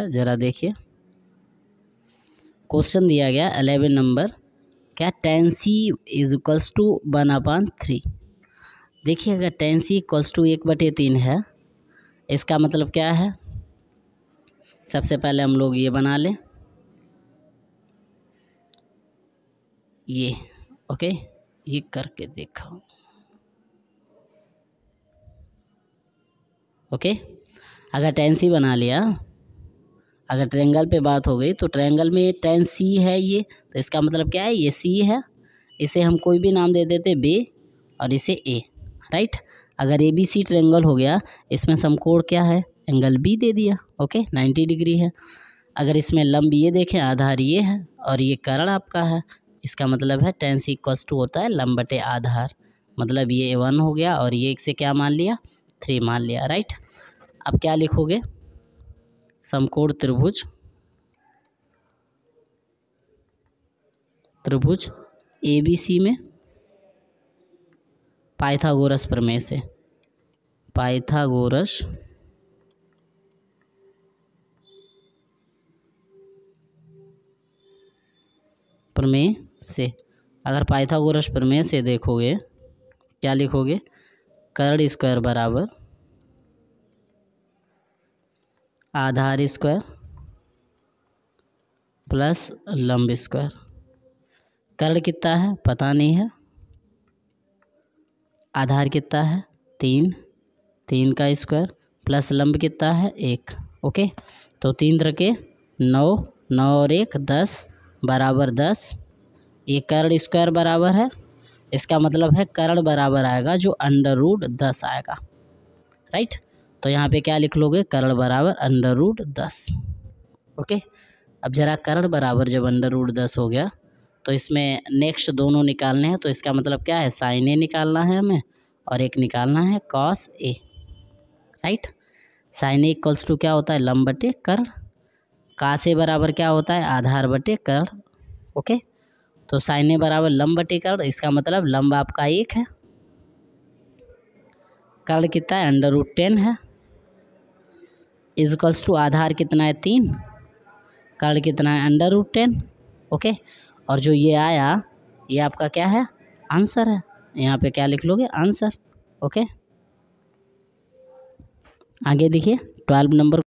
है ज़रा देखिए क्वेश्चन दिया गया अलेवन नंबर क्या tan C is equals to one upon three देखिए अगर टेन सी इक्वल्स टू एक बटे तीन है इसका मतलब क्या है सबसे पहले हम लोग ये बना लें ये ओके ये करके देखा ओके अगर टेन सी बना लिया अगर ट्रेंगल पे बात हो गई तो ट्रेंगल में टेन सी है ये तो इसका मतलब क्या है ये सी है इसे हम कोई भी नाम दे देते बे और इसे ए राइट अगर ए बी सी ट्रेंगल हो गया इसमें समकोण क्या है एंगल बी दे दिया ओके नाइन्टी डिग्री है अगर इसमें लंब ये देखें आधार ये है और ये करण आपका है इसका मतलब है टेन सी इक्वस टू होता है लंब बटे आधार मतलब ये वन हो गया और ये एक से क्या मान लिया थ्री मान लिया राइट अब क्या लिखोगे समकोण त्रिभुज त्रिभुज ए बी सी में पाइथागोरस प्रमेय से पाइथागोरस प्रमेय से अगर पाइथागोरस प्रमेय से देखोगे क्या लिखोगे कर्ण स्क्वायर बराबर आधार स्क्वायर प्लस लंब स्क्वायर कर्ण कितना है पता नहीं है आधार कितना है तीन तीन का स्क्वायर प्लस लंब कितना है एक ओके तो तीन रखे नौ नौ और एक दस बराबर दस ये कर्ण स्क्वायर बराबर है इसका मतलब है कर्ण बराबर आएगा जो अंडर रूट दस आएगा राइट तो यहाँ पे क्या लिख लोगे करण बराबर अंडर रूट दस ओके अब ज़रा करण बराबर जब अंडर रूट दस हो गया तो इसमें नेक्स्ट दोनों निकालने हैं तो इसका मतलब क्या है साइन ए निकालना है हमें और एक निकालना है cos A right sine equals equals to क्या होता है लम बटे कर कास ए बराबर क्या होता है आधार बटे कर ओके तो साइन ए बराबर लम बटे कर्ण इसका मतलब लम्ब आपका एक है कर्ण कितना है अंडर रूट टेन है इजकल्स टू आधार कितना है तीन कर्ण कितना है अंडर रूट टेन ओके और जो ये आया ये आपका क्या है आंसर है यहाँ पे क्या लिख लोगे आंसर ओके आगे देखिए ट्वेल्व नंबर